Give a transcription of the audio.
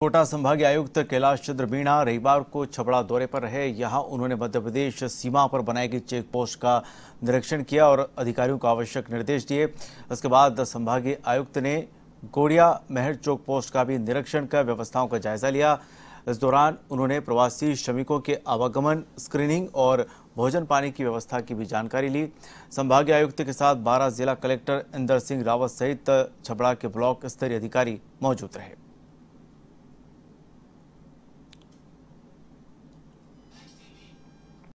कोटा संभागीय आयुक्त कैलाश चंद्र मीणा रविवार को छपड़ा दौरे पर रहे यहां उन्होंने मध्य प्रदेश सीमा पर बनाई गई चेक पोस्ट का निरीक्षण किया और अधिकारियों को आवश्यक निर्देश दिए इसके बाद संभागीय आयुक्त ने गोड़िया महर चौक पोस्ट का भी निरीक्षण कर व्यवस्थाओं का जायजा लिया इस दौरान उन्होंने प्रवासी श्रमिकों के आवागमन स्क्रीनिंग और भोजन पानी की व्यवस्था की भी जानकारी ली संभागीय आयुक्त के साथ बारह जिला कलेक्टर इंदर सिंह रावत सहित छबड़ा के ब्लॉक स्तरीय अधिकारी मौजूद रहे